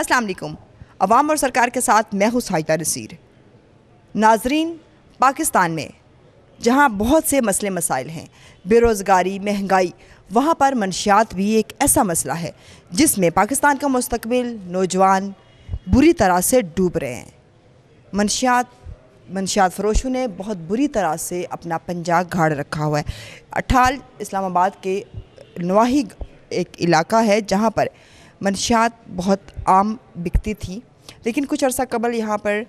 असलम अवाम और सरकार के साथ मैं हूँ साहिदा नसीर नाजरीन पाकिस्तान में जहाँ बहुत से मसले मसाइल हैं बेरोज़गारी महंगाई वहाँ पर मनशियात भी एक ऐसा मसला है जिसमें पाकिस्तान का मुस्तबिल नौजवान बुरी तरह से डूब रहे हैं मनशियात मनशियात फरोशों ने बहुत बुरी तरह से अपना पंजा गाड़ रखा हुआ है अठाल इस्लामाबाद के नवाही एक इलाका है जहाँ पर मंशियात बहुत आम बिकती थी लेकिन कुछ अरसा कबल यहाँ पर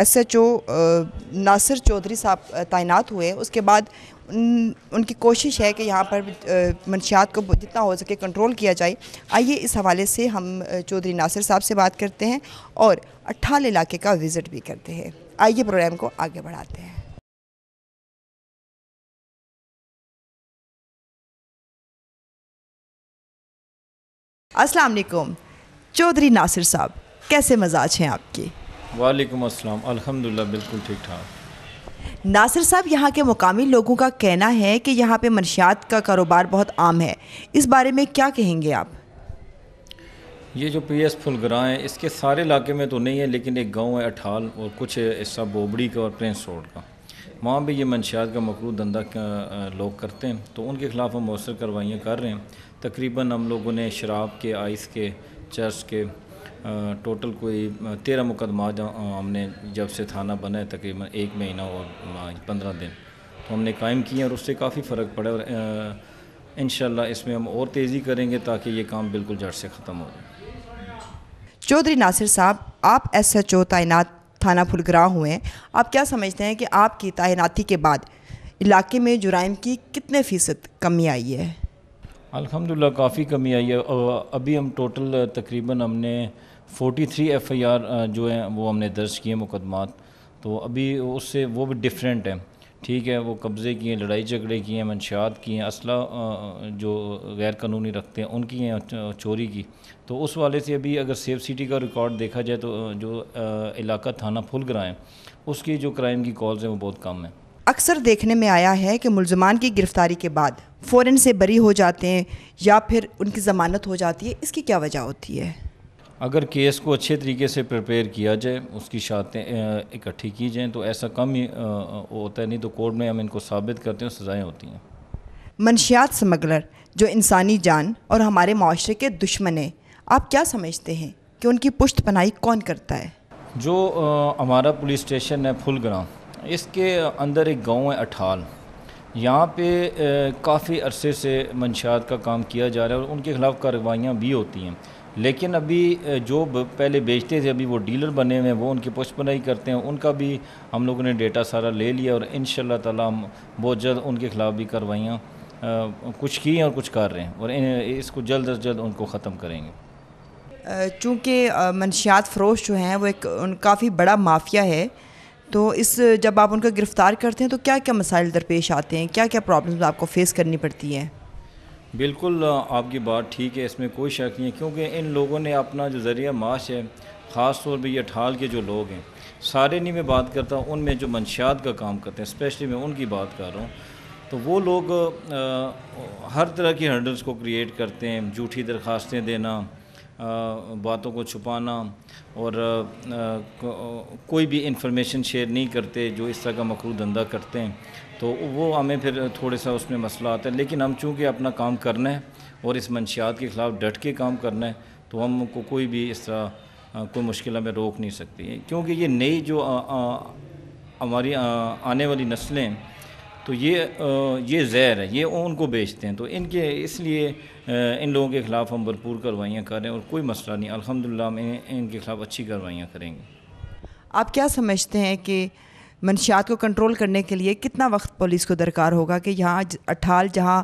S H O Nasir Chaudhary साहब तैनात हुए उसके बाद उन, उनकी कोशिश है कि यहाँ पर मंशियात को जितना हो सके कंट्रोल किया जाए आइए इस हवाले से हम चौधरी नासिर साहब से बात करते हैं और अट्ठाल इलाके का विज़िट भी करते हैं आइए प्रोग्राम को आगे बढ़ाते हैं अस्सलाम वालेकुम चौधरी नासिर साहब कैसे मजाज हैं आपके वालेकुम अस्सलाम अल्हम्दुलिल्लाह बिल्कुल ठीक ठाक नासिर साहब यहाँ के मुकामी लोगों का कहना है कि यहाँ पे मनशियात का कारोबार बहुत आम है इस बारे में क्या कहेंगे आप ये जो पी एस फुलग्रा है इसके सारे इलाके में तो नहीं है लेकिन एक गांव है अठाल और कुछ हिस्सा बोबड़ी का और प्रिंस रोड का वहाँ भी ये मनशियात का मकरू धंधा लोग करते हैं तो उनके खिलाफ हम मौसर कार्रवाइयाँ कर रहे हैं तकरीबन हम लोगों ने शराब के आइस के चर्च के टोटल कोई तेरह मुकदमा हमने जब से थाना बना है तकरीबन एक महीना और पंद्रह दिन तो हमने कायम किए और उससे काफ़ी फ़र्क पड़ा और इन इसमें हम और तेज़ी करेंगे ताकि ये काम बिल्कुल जड़ से ख़त्म हो जाए चौधरी नासिर साहब आप एस एच ओ तैनात थाना फुलगरा हुए हैं आप क्या समझते हैं कि आपकी तैनाती के बाद इलाके में जुराइम की कितने फ़ीसद कमी आई है अल्हम्दुलिल्लाह काफ़ी कमी आई है अभी हम टोटल तकरीबन हमने 43 एफआईआर जो है वो हमने दर्ज किए मुकदमात तो अभी उससे वो भी डिफरेंट है ठीक है वो कब्ज़े किए हैं लड़ाई झगड़े किए हैं मंशात की हैं असला जो गैर कानूनी रखते हैं उनकी हैं चोरी की तो उस वाले से अभी अगर सेफ सिटी का रिकॉर्ड देखा जाए तो जो इलाका थाना फुलग्रा है उसकी जो क्राइम की कॉल्स हैं वो बहुत कम हैं अक्सर देखने में आया है कि मुलजमान की गिरफ़्तारी के बाद फ़ौर से बरी हो जाते हैं या फिर उनकी ज़मानत हो जाती है इसकी क्या वजह होती है अगर केस को अच्छे तरीके से प्रिपेयर किया जाए उसकी शातें इकट्ठी की जाएँ तो ऐसा कम ही होता है नहीं तो कोर्ट में हम इनको साबित करते हैं सज़ाएँ होती हैं मनशियात स्मगलर जो इंसानी जान और हमारे माशरे के दुश्मन हैं आप क्या समझते हैं कि उनकी पुश्त पनाई कौन करता है जो हमारा पुलिस स्टेशन है फुल ग्राम इसके अंदर एक गांव है अठाल यहाँ पे काफ़ी अरसे से मंशात का काम किया जा रहा है और उनके ख़िलाफ़ कार्रवाइयाँ भी होती हैं लेकिन अभी जो पहले बेचते थे अभी वो डीलर बने हुए हैं वो उनकी पुष्पनाई करते हैं उनका भी हम लोगों ने डेटा सारा ले लिया और इन ताला हम बहुत जल्द उनके ख़िलाफ़ भी कार्रवाइयाँ कुछ की हैं और कुछ कर रहे हैं और इसको जल्द अज जल्द उनको ख़त्म करेंगे चूँकि मनशियात फरोश जो हैं वो एक काफ़ी बड़ा माफिया है तो इस जब आप उनको गिरफ़्तार करते हैं तो क्या क्या मसाइल दरपेश आते हैं क्या क्या प्रॉब्लम्स आपको फ़ेस करनी पड़ती हैं बिल्कुल आपकी बात ठीक है इसमें कोई शक नहीं है क्योंकि इन लोगों ने अपना जो ज़रिया माश है ख़ास तौर पर यह ठाल के जो लोग हैं सारे नहीं मैं बात करता उनमें जो मंशियात का काम करते हैं स्पेशली मैं उनकी बात कर रहा हूँ तो वो लोग आ, हर तरह की हर्डल्स को क्रिएट करते हैं झूठी दरखास्तें देना बातों को छुपाना और कोई भी इंफॉर्मेशन शेयर नहीं करते जो इस तरह का मकरू धंधा करते हैं तो वो हमें फिर थोड़े सा उसमें मसला आता है लेकिन हम चूँकि अपना काम करना है और इस मंशियात के ख़िलाफ़ डट के काम करना है तो हमको कोई भी इस तरह कोई मुश्किल हमें रोक नहीं सकती क्योंकि ये नई जो हमारी आने वाली नस्लें तो ये ये जहर है ये उनको बेचते हैं तो इनके इसलिए इन लोगों के ख़िलाफ़ हम भरपूर कार्रवाइयाँ कर रहे हैं और कोई मसला नहीं अलहमदिल्ला हम इनके ख़िलाफ़ अच्छी कार्रवाइयाँ करेंगे आप क्या समझते हैं कि मनशियात को कंट्रोल करने के लिए कितना वक्त पुलिस को दरकार होगा कि यहाँ अठाल जहाँ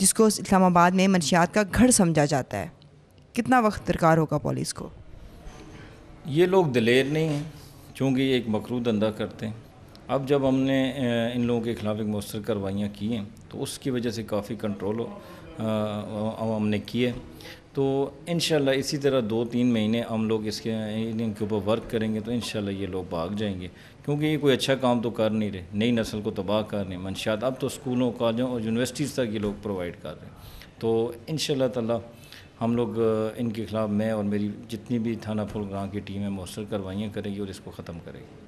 जिसको इस्लामाबाद में मनशियात का घर समझा जाता है कितना वक्त दरकार होगा पुलिस को ये लोग दलेर नहीं हैं चूँकि ये एक मकरू धंधा करते हैं अब जब हमने इन लोगों के ख़िलाफ़ एक मौसर कार्रवाइयाँ की हैं तो उसकी वजह से काफ़ी कंट्रोल हमने ने किए तो इन इसी तरह दो तीन महीने हम लोग इसके इनके ऊपर वर्क करेंगे तो इन ये लोग भाग जाएंगे क्योंकि ये कोई अच्छा काम तो कर नहीं रहे नई नस्ल को तबाह कर रहे मंशात अब तो स्कूलों कॉलेजों और यूनिवर्सिटीज़ तक ये लोग प्रोवाइड कर रहे हैं तो इन ताला हम लोग इनके ख़िलाफ़ मैं और मेरी जितनी भी थाना ग्राम की टीम है मौसर कार्रवाइयाँ करेगी और इसको ख़त्म करेगी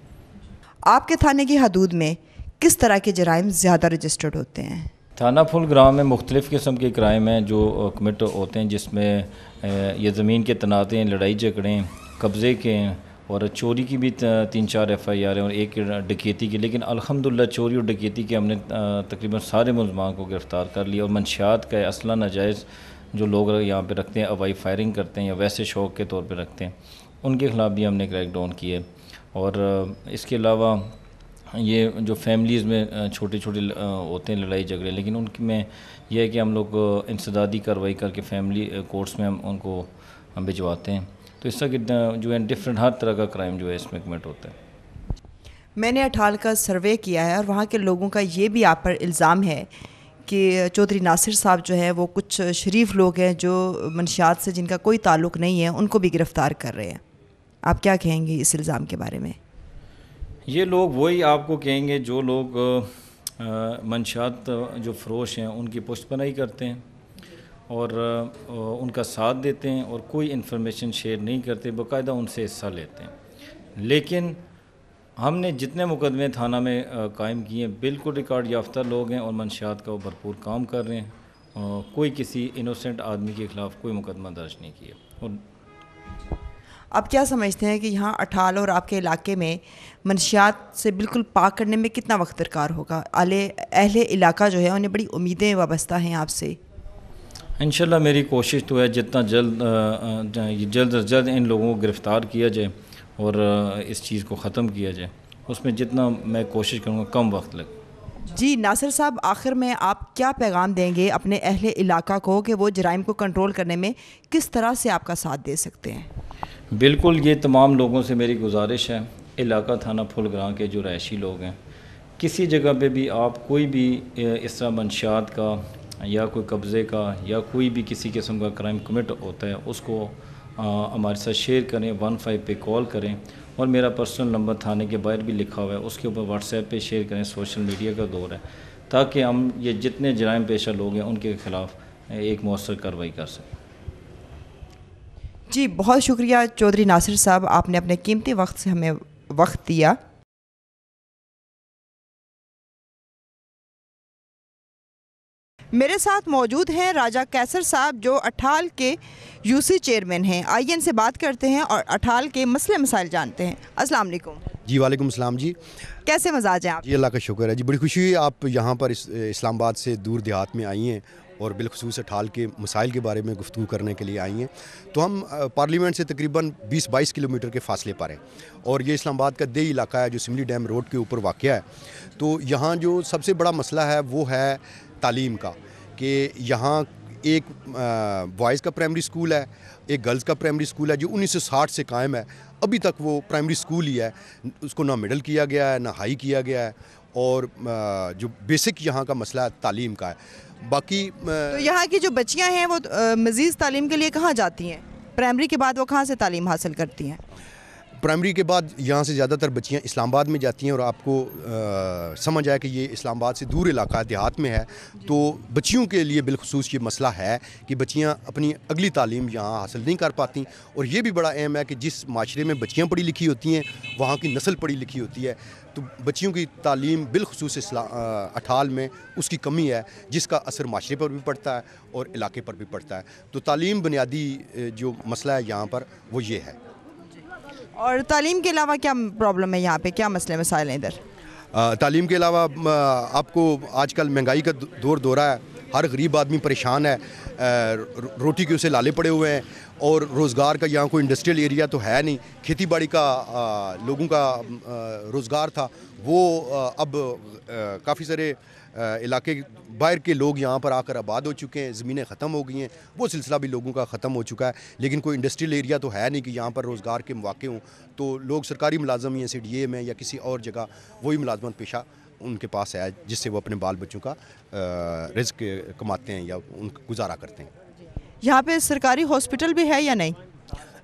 आपके थाने की हदूद में किस तरह के जराइम ज़्यादा रजिस्टर्ड होते हैं थाना फुल ग्राम में मुख्तलिफ़ किस्म के क्राइम हैं जो कमिट होते हैं जिसमें ये ज़मीन के तनाते लड़ाई झगड़ें कब्ज़े के और चोरी की भी तीन चार एफ आई आर हैं और एक डकैती की लेकिन अलहमदिल्ला चोरी और डकैती के हमने तकरीबन सारे मुलमान को गिरफ़्तार कर लिया और मनशियात का असला नाजायज़ जो लोग यहाँ पर रखते हैं अवाई फायरिंग करते हैं या वैसे शौक के तौर पर रखते हैं उनके खिलाफ भी हमने क्रैक डाउन किए और इसके अलावा ये जो फैमिलीज़ में छोटे छोटे होते हैं लड़ाई झगड़े लेकिन उनकी में यह है कि हम लोग इंसदादी कार्रवाई करके फैमिली कोर्ट्स में हम उनको हम भिजवाते हैं तो इसका कितना जो है डिफरेंट हर तरह का क्राइम जो है इसमें कमेट होता है मैंने अठाल का सर्वे किया है और वहाँ के लोगों का ये भी आप पर इल्ज़ाम है कि चौधरी नासिर साहब जो है वो कुछ शरीफ लोग हैं जो मनशियात से जिनका कोई ताल्लुक़ नहीं है उनको भी गिरफ़्तार कर रहे हैं आप क्या कहेंगे इस इल्ज़ाम के बारे में ये लोग वही आपको कहेंगे जो लोग मंशात जो फरोश हैं उनकी पुष्टपनाई करते हैं और उनका साथ देते हैं और कोई इन्फॉर्मेशन शेयर नहीं करते बाकायदा उनसे हिस्सा लेते हैं लेकिन हमने जितने मुकदमे थाना में कायम किए हैं बिल्कुल रिकॉर्ड याफ्ता लोग हैं और मंशात का वो भरपूर काम कर रहे हैं कोई किसी इनोसेंट आदमी के ख़िलाफ़ कोई मुकदमा दर्ज नहीं किया और आप क्या समझते हैं कि यहाँ अठाल और आपके इलाके में मनशियात से बिल्कुल पाक करने में कितना वक्त दरकार होगा आले अहले इलाका जो है उन्हें बड़ी उम्मीदें वाबस्ता हैं आपसे इन मेरी कोशिश तो है जितना जल्द जल्द अज जल्द इन लोगों को गिरफ़्तार किया जाए और इस चीज़ को ख़त्म किया जाए उसमें जितना मैं कोशिश करूँगा कम वक्त लगे जी नासिर साहब आखिर में आप क्या पैगाम देंगे अपने अहल इलाका को कि वो जराइम को कंट्रोल करने में किस तरह से आपका साथ दे सकते हैं बिल्कुल ये तमाम लोगों से मेरी गुजारिश है इलाका थाना फुलग्रां के जो रहायशी लोग हैं किसी जगह पे भी आप कोई भी इस तरह मंशात का या कोई कब्ज़े का या कोई भी किसी किस्म का क्राइम कमिट होता है उसको हमारे साथ शेयर करें वन फाइव पर कॉल करें और मेरा पर्सनल नंबर थाने के बाहर भी लिखा हुआ है उसके ऊपर व्हाट्सएप पे शेयर करें सोशल मीडिया का दौर है ताकि हम ये जितने जराम पेशा लोग हैं उनके ख़िलाफ़ एक मौसर कार्रवाई कर सकें जी बहुत शुक्रिया चौधरी नासिर साहब आपने अपने कीमती वक्त से हमें वक्त दिया मेरे साथ मौजूद हैं राजा कैसर साहब जो अठाल के यूसी चेयरमैन हैं आइए इनसे बात करते हैं और अठाल के मसले मसाइल जानते हैं अस्सलाम वालेकुम जी वालेकुम सलाम जी कैसे मजाज हैं आप जी अल्लाह का शुक्र है जी बड़ी खुशी हुई आप यहाँ पर इस इस्लामाबाद से दूर देहात में आई हैं और बिलखसूस ठाल के मसाइल के बारे में गुफ्तु करने के लिए आई हैं तो हम पार्लियामेंट से तकरीबन 20-22 किलोमीटर के फासले पर हैं और ये इस्लामाबाद का देही इलाका है जो सिमली डैम रोड के ऊपर वाक़ है तो यहाँ जो सबसे बड़ा मसला है वो है तालीम का कि यहाँ एक बॉयज़ का प्राइमरी स्कूल है एक गर्ल्स का प्राइमरी स्कूल है जो 1960 से कायम है अभी तक वो प्राइमरी स्कूल ही है उसको ना मिडल किया गया है ना हाई किया गया है और जो बेसिक यहाँ का मसला है तालीम का है बाकी तो यहाँ की जो बच्चियाँ हैं वो मज़ीद तालीम के लिए कहाँ जाती हैं प्राइमरी के बाद वो कहाँ से तालीम हासिल करती हैं प्राइमरी के बाद यहाँ से ज़्यादातर बच्चियाँ इस्लामाबाद में जाती हैं और आपको आ, समझ आया कि ये इस्लामाबाद से दूर इलाका देहात में है तो बच्चियों के लिए बिलखसूस ये मसला है कि बच्चियाँ अपनी अगली तालीम यहाँ हासिल नहीं कर पाती और ये भी बड़ा अहम है कि जिस माशरे में बच्चियाँ पढ़ी लिखी होती हैं वहाँ की नस्ल पढ़ी लिखी होती है तो बच्चियों की तालीम बिलखसूस अठाल में उसकी कमी है जिसका असर माशरे पर भी पड़ता है और इलाके पर भी पड़ता है तो तालीम बुनियादी जो मसला है यहाँ पर वो ये है और तालीम के अलावा क्या प्रॉब्लम है यहाँ पे क्या मसले मसाइल हैं इधर तालीम के अलावा आपको आजकल महंगाई का दौर दौरा है हर गरीब आदमी परेशान है रोटी के उसे लाले पड़े हुए हैं और रोज़गार का यहाँ कोई इंडस्ट्रियल एरिया तो है नहीं खेती बाड़ी का लोगों का रोज़गार था वो अब काफ़ी सारे इलाके बाहर के लोग यहाँ पर आकर आबाद हो चुके हैं ज़मीनें ख़त्म हो गई हैं वो सिलसिला भी लोगों का ख़त्म हो चुका है लेकिन कोई इंडस्ट्रियल एरिया तो है नहीं कि यहाँ पर रोज़गार के मौके हों तो लोग सरकारी मुलाजम या सी डी ए में या किसी और जगह वही मुलाजमत पेशा उनके पास है जिससे वो अपने बाल बच्चों का रिस्क कमाते हैं या उन गुजारा करते हैं यहाँ पे सरकारी हॉस्पिटल भी है या नहीं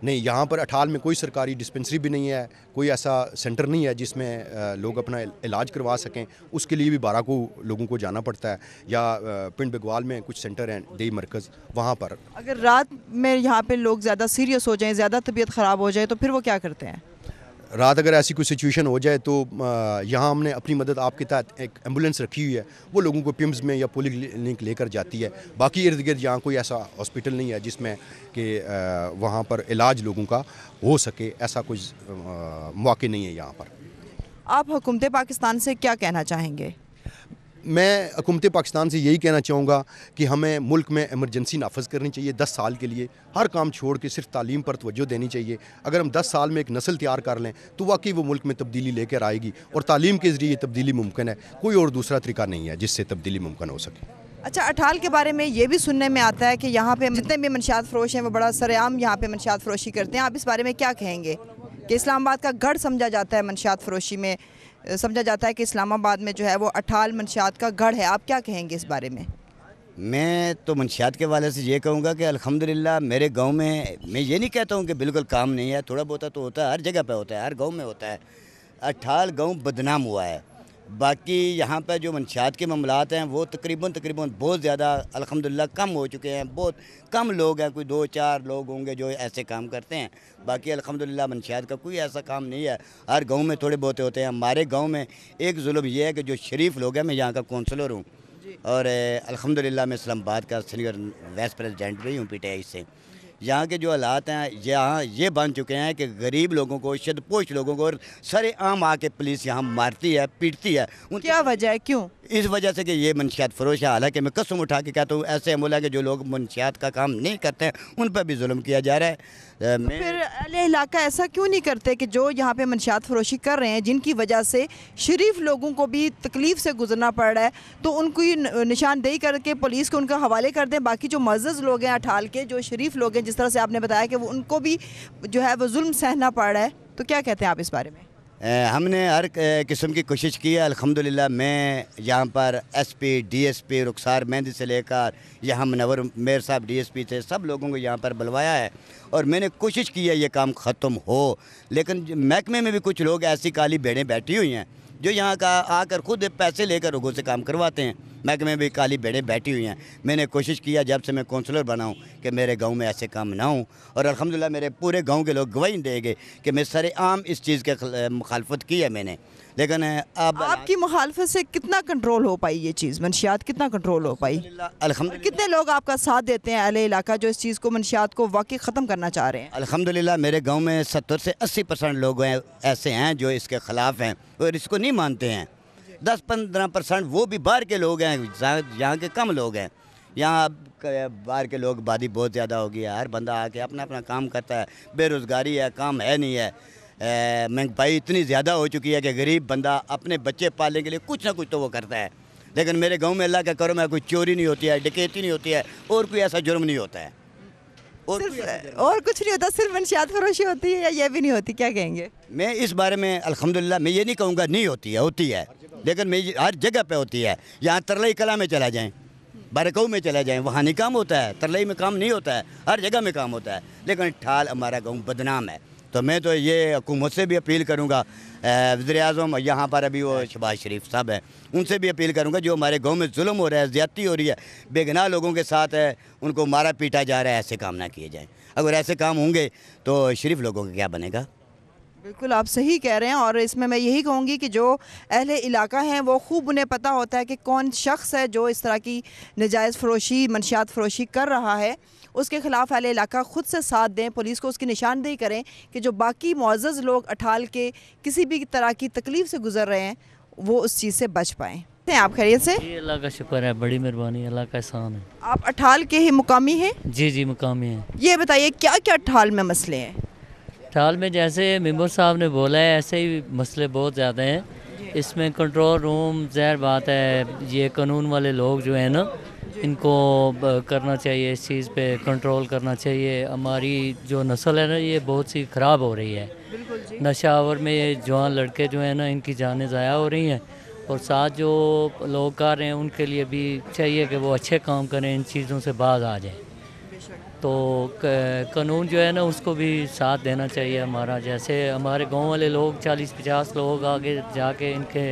नहीं यहाँ पर अठाल में कोई सरकारी डिस्पेंसरी भी नहीं है कोई ऐसा सेंटर नहीं है जिसमें लोग अपना इलाज करवा सकें उसके लिए भी बारह को लोगों को जाना पड़ता है या पिंड बगवाल में कुछ सेंटर हैं दई मरकज़ वहाँ पर अगर रात में यहाँ पर लोग ज़्यादा सीरियस हो जाएँ ज़्यादा तबीयत ख़राब हो जाए तो फिर वो क्या करते हैं रात अगर ऐसी कोई सिचुएशन हो जाए तो यहाँ हमने अपनी मदद आपके तहत एक एम्बुलेंस रखी हुई है वो लोगों को पिम्स में या पोलिंग क्लिनिक लेकर जाती है बाकी इर्द गिर्द यहाँ कोई ऐसा हॉस्पिटल नहीं है जिसमें कि वहाँ पर इलाज लोगों का हो सके ऐसा कुछ मौके नहीं है यहाँ पर आप हुकूमत पाकिस्तान से क्या कहना चाहेंगे मैं हुकूमत पाकिस्तान से यही कहना चाहूँगा कि हमें मुल्क में एमरजेंसी नाफज करनी चाहिए दस साल के लिए हर काम छोड़ के सिर्फ तालीम पर तोज्जो देनी चाहिए अगर हम दस साल में एक नस्ल तैयार कर लें तो वाकई वो मुल्क में तब्दीली लेकर आएगी और तालीम के ज़रिए तब्दीली मुमकिन है कोई और दूसरा तरीका नहीं है जिससे तब्दीली मुमकिन हो सके अच्छा अठाल के बारे में ये भी सुनने में आता है कि यहाँ पे जितने भी मनशात फरोश हैं वो बड़ा सरेआम यहाँ पे मनशात फरोशी करते हैं आप इस बारे में क्या कहेंगे कि इस्लामाबाद का गढ़ समझा जाता है मनशात फरोशी में समझा जाता है कि इस्लामाबाद में जो है वो अठाल मनशात का गढ़ है आप क्या कहेंगे इस बारे में मैं तो मंशियात के वाले से ये कहूँगा कि अल्हम्दुलिल्लाह मेरे गांव में मैं ये नहीं कहता हूँ कि बिल्कुल काम नहीं है थोड़ा बहुत तो होता है हर जगह पे होता है हर गांव में होता है अठाल गांव बदनाम हुआ है बाकी यहाँ पर जो मनशात के मामलात हैं वो तकरीबन तकरीबन बहुत ज़्यादा अलहमदिल्ला कम हो चुके हैं बहुत कम लोग हैं कोई दो चार लोग होंगे जो ऐसे काम करते हैं बाकी अलहमदिल्ला मनशात का कोई ऐसा काम नहीं है हर गांव में थोड़े बहुत होते हैं हमारे गांव में एक जुल्म ये है कि जो शरीफ लोग हैं मैं यहाँ का कौंसलर हूँ और अलहमदिल्ला मैं इस्लामाबाद का सीनियर वाइस प्रेजिडेंट भी हूँ पी से यहाँ के जो हालात हैं यहाँ ये बन चुके हैं कि गरीब लोगों को शदपोश लोगों को और सरे आम आके पुलिस यहाँ मारती है पीटती है उनकी क्या वजह है क्यों इस वजह से कि ये मनशियात फरोश है हालांकि मैं कसम उठा के कहता हूँ ऐसे अमूला के जो लोग मनशियात का काम नहीं करते हैं उन पर भी जुल्म किया जा रहा है तो फिर अले इलाका ऐसा क्यों नहीं करते कि जो यहाँ पे मनशियात फरोशी कर रहे हैं जिनकी वजह से शरीफ लोगों को भी तकलीफ़ से गुजरना पड़ रहा है तो उनकी निशानदेही करके पुलिस को उनका हवाले कर दें बाकी जो मज्ज़ लोग हैं अठाल के जो शरीफ लोग हैं जिस तरह से आपने बताया कि वो उनको भी जो है वो जुल्म सहना पड़ रहा है तो क्या कहते हैं आप इस बारे में हमने हर किस्म की कोशिश की है अल्हम्दुलिल्लाह मैं यहाँ पर एसपी डीएसपी रुखसार मेहंदी से लेकर यहाँ मुनवर मेयर साहब डीएसपी थे सब लोगों को यहाँ पर बुलवाया है और मैंने कोशिश की है ये काम ख़त्म हो लेकिन महकमे में भी कुछ लोग ऐसी काली भेड़ें बैठी हुई हैं जो यहाँ का आकर खुद पैसे लेकर लोगों से काम करवाते हैं महकमे भी काली भेड़े बैठी हुई हैं मैंने कोशिश किया जब से मैं काउंसलर बना हूँ कि मेरे गांव में ऐसे काम ना हों और अलहमदिल्ला मेरे पूरे गांव के लोग गवाही देंगे कि मैं सरेआम इस चीज़ के मुखालफत की है मैंने लेकिन अब आपकी मुखालफत से कितना कंट्रोल हो पाई ये चीज़ मनशियात कितना कंट्रोल हो पाई अलहमद कितने लोग आपका साथ देते हैं अले इलाका जो इस चीज़ को मनशियात को वाकई ख़त्म करना चाह रहे हैं अलहमदिल्ला मेरे गाँव में सत्तर से अस्सी परसेंट लोग हैं ऐसे हैं जो इसके ख़िलाफ़ हैं और इसको नहीं मानते हैं दस पंद्रह परसेंट वो भी बाहर के लोग हैं यहाँ के कम लोग हैं यहाँ अब बाहर के लोग आबादी बहुत ज़्यादा हो गई है हर बंदा आके अपना अपना काम करता है बेरोज़गारी है काम है नहीं है महंगाई इतनी ज़्यादा हो चुकी है कि गरीब बंदा अपने बच्चे पालने के लिए कुछ ना कुछ तो वो करता है लेकिन मेरे गांव में अल्लाह का करो मैं कोई चोरी नहीं होती है डकैती नहीं होती है और कोई ऐसा जुर्म नहीं होता है और और कुछ नहीं होता सिर्फ मनशियात फरोशी होती है या ये भी नहीं होती क्या कहेंगे मैं इस बारे में अलहमदिल्ला मैं ये नहीं कहूँगा नहीं होती है होती है लेकिन मैं हर जगह पे होती है यहाँ तरलई कला में चला जाएँ बारकऊ में चला जाएँ वहाँ नहीं काम होता है तरलई में काम नहीं होता है हर जगह में काम होता है लेकिन ठाल हमारा गाँव बदनाम है तो मैं तो ये हुकूमत से भी अपील करूँगा वजर अजम यहाँ पर अभी वो शबाज शरीफ साहब हैं उनसे भी अपील करूँगा जो हमारे गाँव में जुल्म हो रहा है ज्यादती हो रही है बेगनाह लोगों के साथ है उनको मारा पीटा जा रहा है ऐसे काम ना किए जाएँ अगर ऐसे काम होंगे तो शरीफ लोगों का क्या बनेगा बिल्कुल आप सही कह रहे हैं और इसमें मैं यही कहूँगी कि जो अहले इलाका हैं वो खूब उन्हें पता होता है कि कौन शख्स है जो इस तरह की नजायज़ फरोशी मनशात फरोशी कर रहा है उसके खिलाफ अहले इलाका ख़ुद से साथ दें पुलिस को उसकी निशानदेही करें कि जो बाकी मोज़ लोग अठाल के किसी भी तरह की तकलीफ़ से गुजर रहे हैं वो उस चीज़ से बच पाएँ हैं आप खैरियत से अल्लाह का शुक्र है बड़ी मेहरबानी अल्लाह का एहसान है आप अठाल के ही मुकामी हैं जी जी मुकामी हैं ये बताइए क्या क्या अठाल में मसले हैं ठाल में जैसे मेम्बर साहब ने बोला है ऐसे ही मसले बहुत ज़्यादा हैं इसमें कंट्रोल रूम जहर बात है ये कानून वाले लोग जो हैं ना इनको करना चाहिए इस चीज़ पे कंट्रोल करना चाहिए हमारी जो नस्ल है ना ये बहुत सी ख़राब हो रही है नशावर में ये जवान लड़के जो हैं ना इनकी जानें ज़ाया हो रही हैं और साथ जो लोग कर रहे हैं उनके लिए भी चाहिए कि वो अच्छे काम करें इन चीज़ों से बाज आ जाए तो कानून जो है ना उसको भी साथ देना चाहिए हमारा जैसे हमारे गांव वाले लोग 40-50 लोग आगे जाके इनके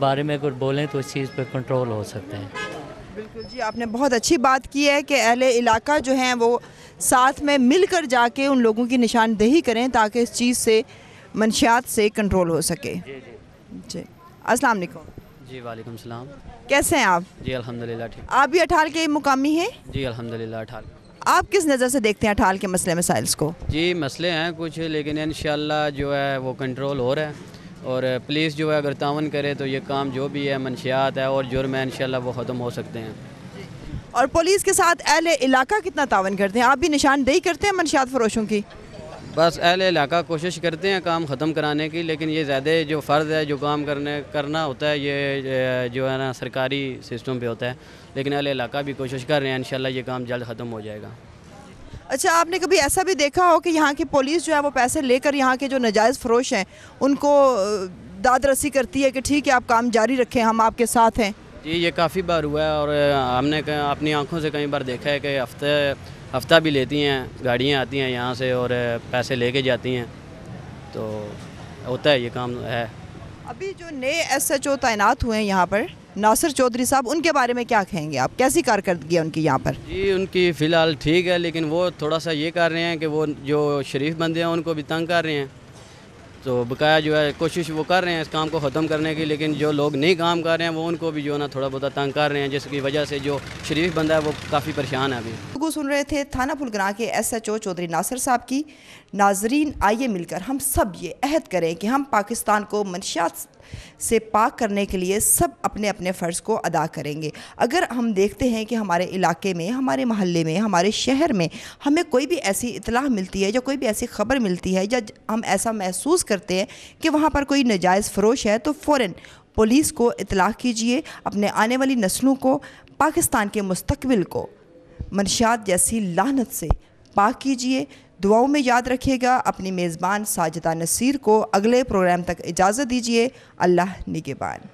बारे में कुछ बोलें तो इस चीज़ पर कंट्रोल हो सकते हैं बिल्कुल जी आपने बहुत अच्छी बात की है कि अहले इलाका जो हैं वो साथ में मिलकर जाके उन लोगों की निशानदेही करें ताकि इस चीज़ से मनशियात से कंट्रोल हो सके जी जी जी वालेकुम सलाम कैसे हैं आप जी अल्हम्दुलिल्लाह ठीक आप भी अठाल के मुकामी हैं जी अल्हम्दुलिल्लाह अठाल आप किस नज़र से देखते हैं ठाल के मसले मसाइल्स को जी मसले हैं कुछ लेकिन इन जो है वो कंट्रोल हो रहा है और पुलिस जो है अगर तावन करे तो ये काम जो भी है मनशियात है और जुर्म है इन वो ख़त्म हो सकते हैं और पुलिस के साथ अहल इलाका कितना तावन करते हैं आप भी निशानदेही करते हैं मनशियात फरोशों की बस अहल इलाका कोशिश करते हैं काम ख़त्म कराने की लेकिन ये ज़्यादा जो फ़र्ज़ है जो काम करने करना होता है ये जो है ना सरकारी सिस्टम पे होता है लेकिन अहल इलाका भी कोशिश कर रहे हैं इन ये काम जल्द ख़त्म हो जाएगा अच्छा आपने कभी ऐसा भी देखा हो कि यहाँ की पुलिस जो है वो पैसे लेकर यहाँ के जो नजायज़ फरोश हैं उनको दाद रसी करती है कि ठीक है आप काम जारी रखें हम आपके साथ हैं जी ये काफ़ी बार हुआ है और हमने अपनी आँखों से कई बार देखा है कि हफ्ते हफ्ता भी लेती हैं गाड़ियाँ आती हैं यहाँ से और पैसे लेके जाती हैं तो होता है ये काम है अभी जो नए एस एच ओ तैनात हुए हैं यहाँ पर नासिर चौधरी साहब उनके बारे में क्या कहेंगे आप कैसी कारकर्दगी है उनकी यहाँ पर जी उनकी फ़िलहाल ठीक है लेकिन वो थोड़ा सा ये कर रहे हैं कि वो जो शरीफ बंदे हैं उनको भी तंग कर रहे हैं तो बकाया जो है कोशिश वो कर रहे हैं इस काम को ख़त्म करने की लेकिन जो लोग नहीं काम कर रहे हैं वो उनको भी जो है ना थोड़ा बहुत तंग कर रहे हैं जिसकी वजह से जो शरीफ बंदा है वो काफ़ी परेशान है अभी लोगों सुन रहे थे थाना पुलगना के S H O Chaudhary Nasir साहब की नाजरीन आइए मिलकर हम सब ये अहद करें कि हम पाकिस्तान को मनशियात से पाक करने के लिए सब अपने अपने फ़र्ज़ को अदा करेंगे अगर हम देखते हैं कि हमारे इलाके में हमारे महल्ले में हमारे शहर में हमें कोई भी ऐसी इतलाह मिलती है या कोई भी ऐसी ख़बर मिलती है या हम ऐसा महसूस करते हैं कि वहाँ पर कोई नजायज़ फरोश है तो फ़ौर पुलिस को इतलाह कीजिए अपने आने वाली नस्लों को पाकिस्तान के मुस्तबिल को मनशात जैसी लानत से पाक कीजिए दुआओं में याद रखिएगा अपनी मेज़बान साजिदा नसीर को अगले प्रोग्राम तक इजाज़त दीजिए अल्लाह निगेबान